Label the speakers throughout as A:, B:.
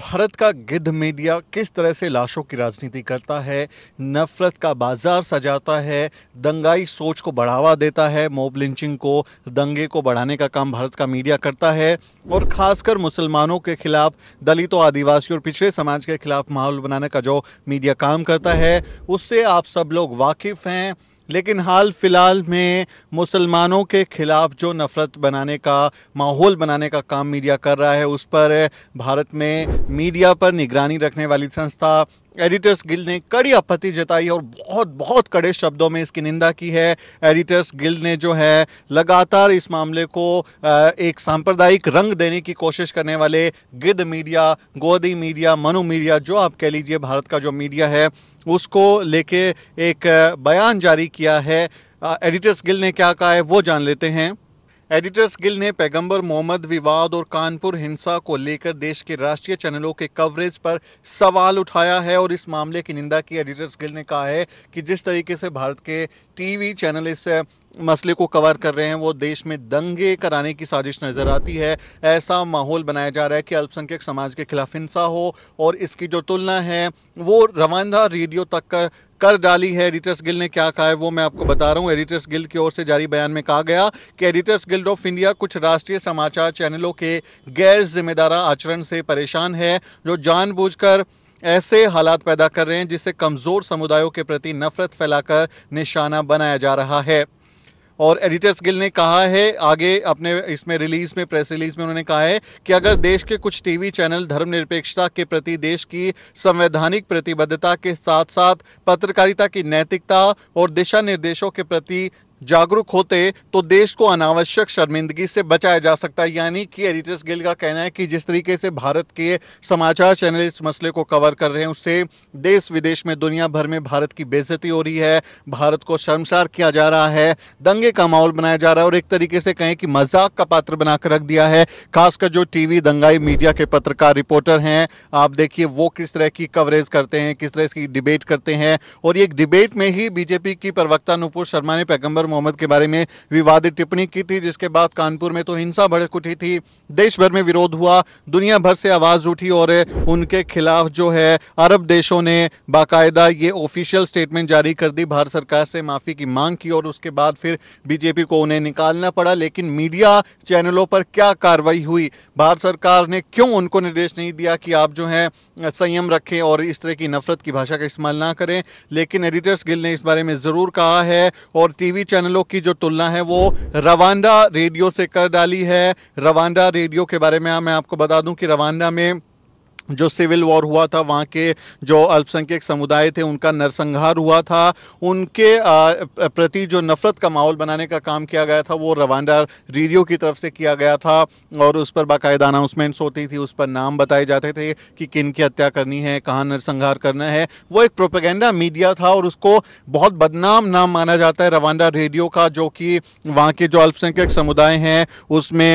A: भारत का गिद्ध मीडिया किस तरह से लाशों की राजनीति करता है नफरत का बाजार सजाता है दंगाई सोच को बढ़ावा देता है मोब लिंचिंग को दंगे को बढ़ाने का काम भारत का मीडिया करता है और खासकर मुसलमानों के खिलाफ दलितों आदिवासी और पिछड़े समाज के खिलाफ माहौल बनाने का जो मीडिया काम करता है उससे आप सब लोग वाकिफ़ हैं लेकिन हाल फिलहाल में मुसलमानों के खिलाफ जो नफ़रत बनाने का माहौल बनाने का काम मीडिया कर रहा है उस पर भारत में मीडिया पर निगरानी रखने वाली संस्था एडिटर्स गिल्ड ने कड़ी आपत्ति जताई और बहुत बहुत कड़े शब्दों में इसकी निंदा की है एडिटर्स गिल्ड ने जो है लगातार इस मामले को एक सांप्रदायिक रंग देने की कोशिश करने वाले गिद मीडिया गोदी मीडिया मनु मीडिया जो आप कह लीजिए भारत का जो मीडिया है उसको लेके एक बयान जारी किया है एडिटर्स गिल ने क्या कहा है वो जान लेते हैं एडिटर्स गिल ने पैगंबर मोहम्मद विवाद और कानपुर हिंसा को लेकर देश के राष्ट्रीय चैनलों के कवरेज पर सवाल उठाया है और इस मामले की निंदा की एडिटर्स गिल ने कहा है कि जिस तरीके से भारत के टीवी चैनल इस मसले को कवर कर रहे हैं वो देश में दंगे कराने की साजिश नज़र आती है ऐसा माहौल बनाया जा रहा है कि अल्पसंख्यक समाज के खिलाफ हिंसा हो और इसकी जो तुलना है वो रवाना रेडियो तक कर कर डाली है एडिटर्स गिल ने क्या कहा है वो मैं आपको बता रहा हूँ एडिटर्स गिल की ओर से जारी बयान में कहा गया कि एडिटर्स गिल्ड ऑफ इंडिया कुछ राष्ट्रीय समाचार चैनलों के गैर जिम्मेदारा आचरण से परेशान है जो जानबूझकर ऐसे हालात पैदा कर रहे हैं जिससे कमज़ोर समुदायों के प्रति नफरत फैलाकर निशाना बनाया जा रहा है और एडिटर्स गिल ने कहा है आगे अपने इसमें रिलीज में प्रेस रिलीज में उन्होंने कहा है कि अगर देश के कुछ टीवी चैनल धर्मनिरपेक्षता के प्रति देश की संवैधानिक प्रतिबद्धता के साथ साथ पत्रकारिता की नैतिकता और दिशा निर्देशों के प्रति जागरूक होते तो देश को अनावश्यक शर्मिंदगी से बचाया जा सकता है यानी कि एडिटर्स गिल का कहना है कि जिस तरीके से भारत के समाचार चैनल इस मसले को कवर कर रहे हैं उससे देश विदेश में दुनिया भर में भारत की बेजती हो रही है भारत को शर्मसार किया जा रहा है दंगे का माहौल बनाया जा रहा है और एक तरीके से कहें कि मजाक का पात्र बनाकर रख दिया है खासकर जो टी दंगाई मीडिया के पत्रकार रिपोर्टर हैं आप देखिए वो किस तरह की कवरेज करते हैं किस तरह की डिबेट करते हैं और एक डिबेट में ही बीजेपी की प्रवक्ता नुपुर शर्मा ने पैगम्बर मोहम्मद के बारे में विवादित टिप्पणी की थी जिसके बाद कानपुर में तो हिंसा भड़क उठी थी देश भर में विरोध हुआ दुनिया भर से आवाज़ उठी और उनके खिलाफ जो है अरब देशों ने बाकायदा ये ऑफिशियल स्टेटमेंट जारी कर दी भारत सरकार से माफ़ी की मांग की और उसके बाद फिर बीजेपी को उन्हें निकालना पड़ा लेकिन मीडिया चैनलों पर क्या कार्रवाई हुई भारत सरकार ने क्यों उनको निर्देश नहीं दिया कि आप जो हैं संयम रखें और इस तरह की नफरत की भाषा का इस्तेमाल ना करें लेकिन एडिटर्स गिल ने इस बारे में ज़रूर कहा है और टीवी चैनल चैनलों की जो तुलना है वो रवांडा रेडियो से कर डाली है रवांडा रेडियो के बारे में मैं आपको बता दूं कि रवांडा में जो सिविल वॉर हुआ था वहाँ के जो अल्पसंख्यक समुदाय थे उनका नरसंहार हुआ था उनके प्रति जो नफरत का माहौल बनाने का काम किया गया था वो रवांडा रेडियो की तरफ से किया गया था और उस पर बाकायदा अनाउंसमेंट्स होती थी उस पर नाम बताए जाते थे कि किन की हत्या करनी है कहाँ नरसंहार करना है वो एक प्रोपेगेंडा मीडिया था और उसको बहुत बदनाम नाम माना जाता है रवांडा रेडियो का जो कि वहाँ के जो अल्पसंख्यक समुदाय हैं उसमें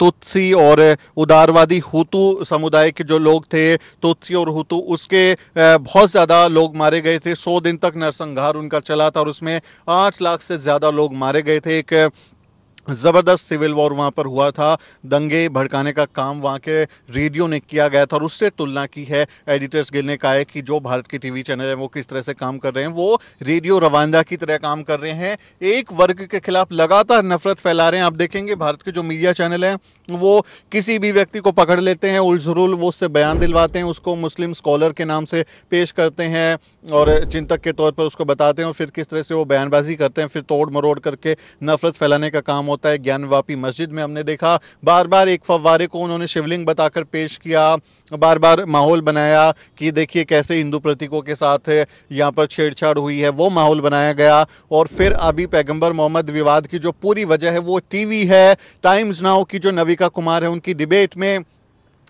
A: तुत्सी और उदारवादी हुतू समुदाय के जो लोग थे तोत्सी और हुतू उसके बहुत ज़्यादा लोग मारे गए थे सौ दिन तक नरसंहार उनका चला था और उसमें आठ लाख से ज़्यादा लोग मारे गए थे एक ज़बरदस्त सिविल वॉर वहाँ पर हुआ था दंगे भड़काने का काम वहाँ के रेडियो ने किया गया था और उससे तुलना की है एडिटर्स गिल ने कहा है कि जो भारत के टीवी चैनल हैं वो किस तरह से काम कर रहे हैं वो रेडियो रवानदा की तरह काम कर रहे हैं एक वर्ग के खिलाफ लगातार नफरत फैला रहे हैं आप देखेंगे भारत के जो मीडिया चैनल हैं वो किसी भी व्यक्ति को पकड़ लेते हैं उलझरुल वो उससे बयान दिलवाते हैं उसको मुस्लिम स्कॉलर के नाम से पेश करते हैं और चिंतक के तौर पर उसको बताते हैं और फिर किस तरह से वो बयानबाजी करते हैं फिर तोड़ मरोड़ करके नफरत फैलाने का काम होता है ज्ञानवापी मस्जिद में हमने देखा बार बार एक फवारे को उन्होंने शिवलिंग बताकर पेश किया बार बार माहौल बनाया कि देखिए कैसे हिंदू प्रतीकों के साथ यहाँ पर छेड़छाड़ हुई है वो माहौल बनाया गया और फिर अभी पैगंबर मोहम्मद विवाद की जो पूरी वजह है वो टीवी है टाइम्स नाउ की जो नविका कुमार है उनकी डिबेट में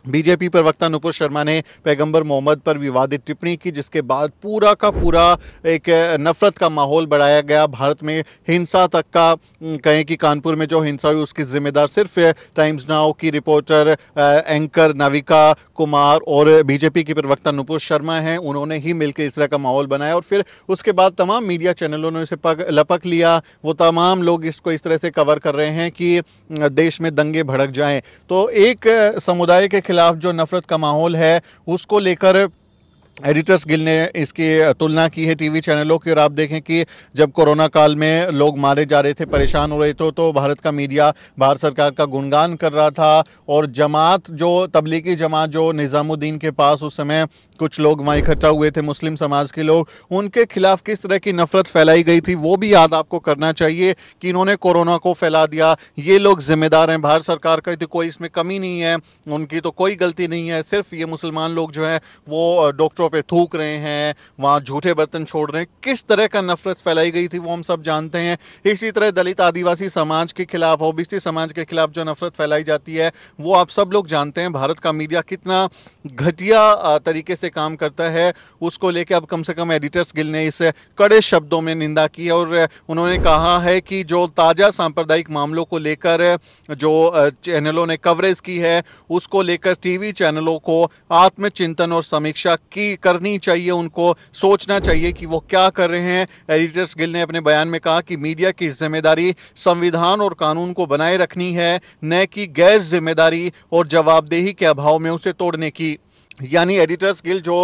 A: बीजेपी प्रवक्ता नुपुर शर्मा ने पैगंबर मोहम्मद पर विवादित टिप्पणी की जिसके बाद पूरा का पूरा एक नफरत का माहौल बढ़ाया गया भारत में हिंसा तक का कहें कि कानपुर में जो हिंसा हुई उसकी जिम्मेदार सिर्फ टाइम्स नाउ की रिपोर्टर एंकर नाविका कुमार और बीजेपी की प्रवक्ता नुपुर शर्मा हैं उन्होंने ही मिलकर इस तरह का माहौल बनाया और फिर उसके बाद तमाम मीडिया चैनलों ने इसे लपक लिया वो तमाम लोग इसको इस तरह से कवर कर रहे हैं कि देश में दंगे भड़क जाएँ तो एक समुदाय के खिलाफ जो नफरत का माहौल है उसको लेकर एडिटर्स गिल ने इसकी तुलना की है टीवी चैनलों की और आप देखें कि जब कोरोना काल में लोग मारे जा रहे थे परेशान हो रहे थे तो भारत का मीडिया भारत सरकार का गुणगान कर रहा था और जमात जो तबलीगी जमात जो निज़ामुद्दीन के पास उस समय कुछ लोग वहाँ इकट्ठा हुए थे मुस्लिम समाज के लोग उनके खिलाफ किस तरह की नफरत फैलाई गई थी वो भी याद आपको करना चाहिए कि इन्होंने कोरोना को फैला दिया ये लोग जिम्मेदार हैं भारत सरकार का तो कोई इसमें कमी नहीं है उनकी तो कोई गलती नहीं है सिर्फ ये मुसलमान लोग जो हैं वो डॉक्टर पे थूक रहे हैं वहाँ झूठे बर्तन छोड़ रहे हैं किस तरह का नफरत फैलाई गई थी वो हम सब जानते हैं इसी तरह दलित आदिवासी समाज के खिलाफ ओबीसी समाज के खिलाफ जो नफरत फैलाई जाती है वो आप सब लोग जानते हैं भारत का मीडिया कितना घटिया तरीके से काम करता है उसको लेकर अब कम से कम एडिटर्स गिल ने इस कड़े शब्दों में निंदा की और उन्होंने कहा है कि जो ताज़ा सांप्रदायिक मामलों को लेकर जो चैनलों ने कवरेज की है उसको लेकर टीवी चैनलों को आत्मचिंतन और समीक्षा की करनी चाहिए उनको सोचना चाहिए कि वो क्या कर रहे हैं एडिटर्स गिल ने अपने बयान में कहा कि मीडिया की जिम्मेदारी संविधान और कानून को बनाए रखनी है न कि गैर जिम्मेदारी और जवाबदेही के अभाव में उसे तोड़ने की यानी एडिटर्स गिल जो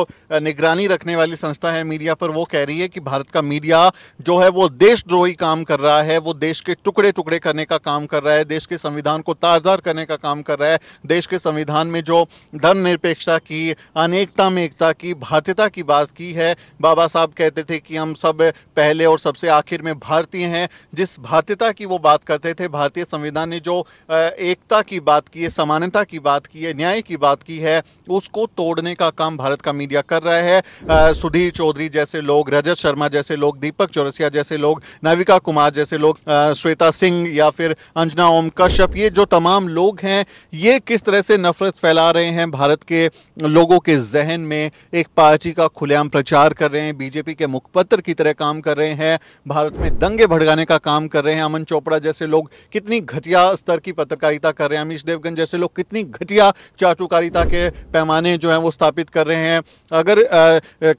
A: निगरानी रखने वाली संस्था है मीडिया पर वो कह रही है कि भारत का मीडिया जो है वो देशद्रोही काम कर रहा है वो देश के टुकड़े टुकड़े करने का काम कर रहा है देश के संविधान को तारदार करने का काम कर रहा है देश के संविधान में जो धर्म निरपेक्षता की अनेकता में एकता की भारतीयता की बात की है बाबा साहब कहते थे कि हम सब पहले और सबसे आखिर में भारतीय हैं जिस भारतीयता की वो बात करते थे भारतीय संविधान ने जो एकता की बात की है समानता की बात की है न्याय की बात की है उसको तो तोड़ने का काम भारत का मीडिया कर रहा है सुधीर चौधरी जैसे लोग रजत शर्मा जैसे लोग दीपक चौरसिया जैसे लोग नाविका कुमार जैसे लोग श्वेता सिंह या फिर अंजना ओम कश्यप ये जो तमाम लोग हैं ये किस तरह से नफरत फैला रहे हैं भारत के लोगों के जहन में एक पार्टी का खुलेआम प्रचार कर रहे हैं बीजेपी के मुखपत्र की तरह काम कर रहे हैं भारत में दंगे भड़काने का काम कर रहे हैं अमन चोपड़ा जैसे लोग कितनी घटिया स्तर की पत्रकारिता कर रहे हैं अमीश देवगन जैसे लोग कितनी घटिया चाटुकारिता के पैमाने जो जो है वो स्थापित कर रहे हैं अगर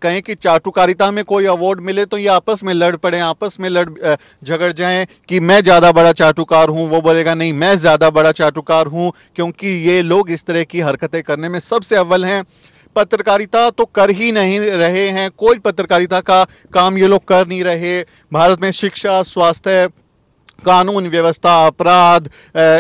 A: कहें कि चाटुकारिता में कोई अवार्ड मिले तो ये आपस में लड़ पड़े आपस में लड़ झगड़ जाएं कि मैं ज़्यादा बड़ा चाटुकार हूँ वो बोलेगा नहीं मैं ज़्यादा बड़ा चाटुकार हूँ क्योंकि ये लोग इस तरह की हरकतें करने में सबसे अव्वल हैं पत्रकारिता तो कर ही नहीं रहे हैं कोई पत्रकारिता का काम ये लोग कर नहीं रहे भारत में शिक्षा स्वास्थ्य कानून व्यवस्था अपराध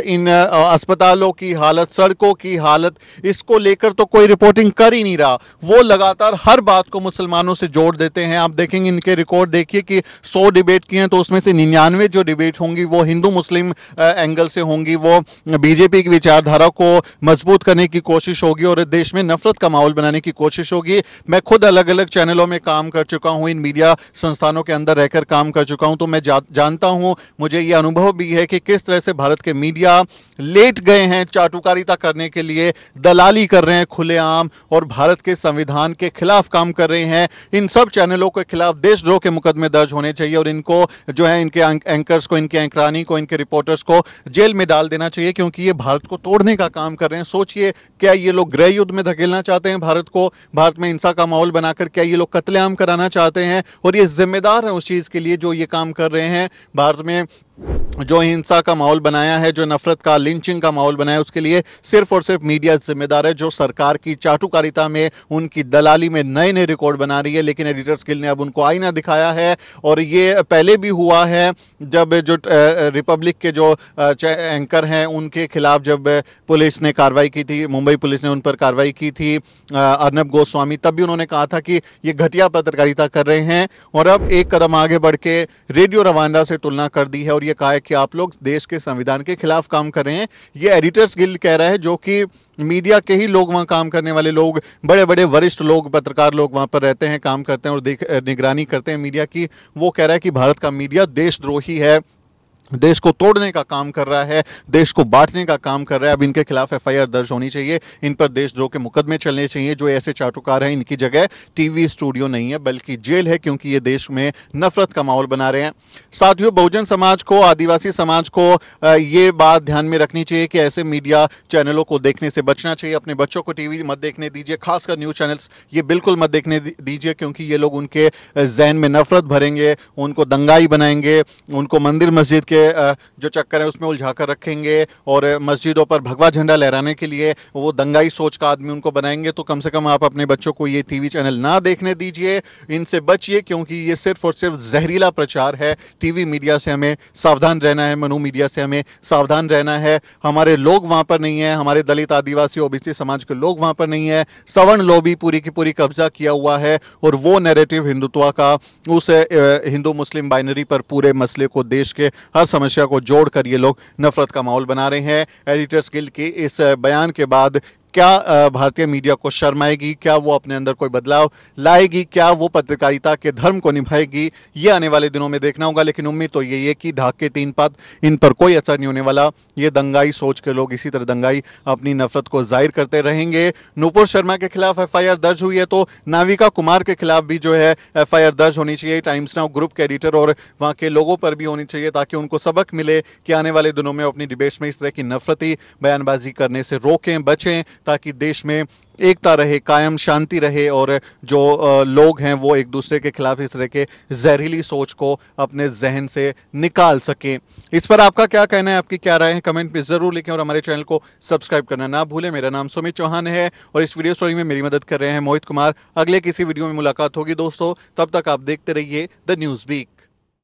A: इन अस्पतालों की हालत सड़कों की हालत इसको लेकर तो कोई रिपोर्टिंग कर ही नहीं रहा वो लगातार हर बात को मुसलमानों से जोड़ देते हैं आप देखेंगे इनके रिकॉर्ड देखिए कि सौ डिबेट किए हैं तो उसमें से निन्यानवे जो डिबेट होंगी वो हिंदू मुस्लिम एंगल से होंगी वो बीजेपी की विचारधारा को मजबूत करने की कोशिश होगी और देश में नफरत का माहौल बनाने की कोशिश होगी मैं खुद अलग अलग चैनलों में काम कर चुका हूँ इन मीडिया संस्थानों के अंदर रहकर काम कर चुका हूँ तो मैं जा, जानता हूँ मुझे ये अनुभव भी है कि किस तरह से भारत के मीडिया लेट गए हैं चाटुकारिता करने के लिए दलाली कर रहे हैं खुलेआम और भारत के संविधान के खिलाफ काम कर रहे हैं इन सब चैनलों के खिलाफ देशद्रोह के मुकदमे दर्ज होने चाहिए और इनको जो है इनके एंकर्स को इनके एंकरानी को इनके रिपोर्टर्स को जेल में डाल देना चाहिए क्योंकि ये भारत को तोड़ने का काम कर रहे हैं सोचिए क्या ये लोग गृह युद्ध में धकेलना चाहते हैं भारत को भारत में हिंसा का माहौल बनाकर क्या ये लोग कत्लेआम कराना चाहते हैं और ये जिम्मेदार हैं उस चीज़ के लिए जो ये काम कर रहे हैं भारत में जो हिंसा का माहौल बनाया है जो नफरत का लिंचिंग का माहौल बनाया उसके लिए सिर्फ और सिर्फ मीडिया जिम्मेदार है जो सरकार की चाटुकारिता में उनकी दलाली में नए नए रिकॉर्ड बना रही है लेकिन एडिटर्स गिल ने अब उनको आईना दिखाया है और ये पहले भी हुआ है जब जो रिपब्लिक के जो एंकर हैं उनके खिलाफ जब पुलिस ने कार्रवाई की थी मुंबई पुलिस ने उन पर कार्रवाई की थी अर्नब गोस्वामी तब भी उन्होंने कहा था कि ये घटिया पत्रकारिता कर रहे हैं और अब एक कदम आगे बढ़ के रेडियो रवांडा से तुलना कर दी है और ये कहा है कि आप लोग देश के संविधान के खिलाफ काम कर रहे हैं ये एडिटर्स गिल्ड कह रहा है जो कि मीडिया के ही लोग वहाँ काम करने वाले लोग बड़े बड़े वरिष्ठ लोग पत्रकार लोग वहाँ पर रहते हैं काम करते हैं और निगरानी करते हैं मीडिया की वो कह रहा है कि भारत का मीडिया देशद्रोही है देश को तोड़ने का काम कर रहा है देश को बांटने का काम कर रहा है अब इनके खिलाफ एफआईआर दर्ज होनी चाहिए इन पर देशद्रोह के मुकदमे चलने चाहिए जो ऐसे चाटुकार हैं इनकी जगह टीवी स्टूडियो नहीं है बल्कि जेल है क्योंकि ये देश में नफरत का माहौल बना रहे हैं साथियों बहुजन समाज को आदिवासी समाज को ये बात ध्यान में रखनी चाहिए कि ऐसे मीडिया चैनलों को देखने से बचना चाहिए अपने बच्चों को टीवी मत देखने दीजिए खासकर न्यूज़ चैनल्स ये बिल्कुल मत देखने दीजिए क्योंकि ये लोग उनके जहन में नफरत भरेंगे उनको दंगाई बनाएंगे उनको मंदिर मस्जिद के के जो चक्कर है उसमें उलझा कर रखेंगे और मस्जिदों पर भगवा झंडा लहराने के लिए वो दंगाई सोच का आदमी उनको बनाएंगे तो कम से कम आप अपने बच्चों को ये टीवी चैनल ना देखने दीजिए इनसे बचिए क्योंकि ये सिर्फ और सिर्फ जहरीला प्रचार है टीवी मीडिया से हमें सावधान रहना है मनु मीडिया से हमें सावधान रहना है हमारे लोग वहाँ पर नहीं है हमारे दलित आदिवासी ओबीसी समाज के लोग वहाँ पर नहीं है सवर्ण लोबी पूरी की पूरी कब्जा किया हुआ है और वो नेरेटिव हिंदुत्व का उस हिंदू मुस्लिम बाइनरी पर पूरे मसले को देश के हर समस्या को जोड़कर ये लोग नफरत का माहौल बना रहे हैं एडिटर्स गिल के इस बयान के बाद क्या भारतीय मीडिया को शर्माएगी क्या वो अपने अंदर कोई बदलाव लाएगी क्या वो पत्रकारिता के धर्म को निभाएगी ये आने वाले दिनों में देखना होगा लेकिन उम्मीद तो यही है कि ढाके तीन पात इन पर कोई असर नहीं होने वाला ये दंगाई सोच के लोग इसी तरह दंगाई अपनी नफरत को जाहिर करते रहेंगे नूपुर शर्मा के खिलाफ एफ दर्ज हुई है तो नाविका कुमार के खिलाफ भी जो है एफ दर्ज होनी चाहिए टाइम्स नाउ ग्रुप के एडिटर और वहाँ के लोगों पर भी होनी चाहिए ताकि उनको सबक मिले कि आने वाले दिनों में अपनी डिबेट्स में इस तरह की नफरती बयानबाजी करने से रोकें बचें ताकि देश में एकता रहे कायम शांति रहे और जो लोग हैं वो एक दूसरे के खिलाफ इस तरह के जहरीली सोच को अपने जहन से निकाल सकें इस पर आपका क्या कहना है आपकी क्या राय है कमेंट में ज़रूर लिखें और हमारे चैनल को सब्सक्राइब करना ना भूलें मेरा नाम सुमित चौहान है और इस वीडियो स्टोरी में मेरी मदद कर रहे हैं मोहित कुमार अगले किसी वीडियो में मुलाकात होगी दोस्तों तब तक आप देखते रहिए द न्यूज़ वीक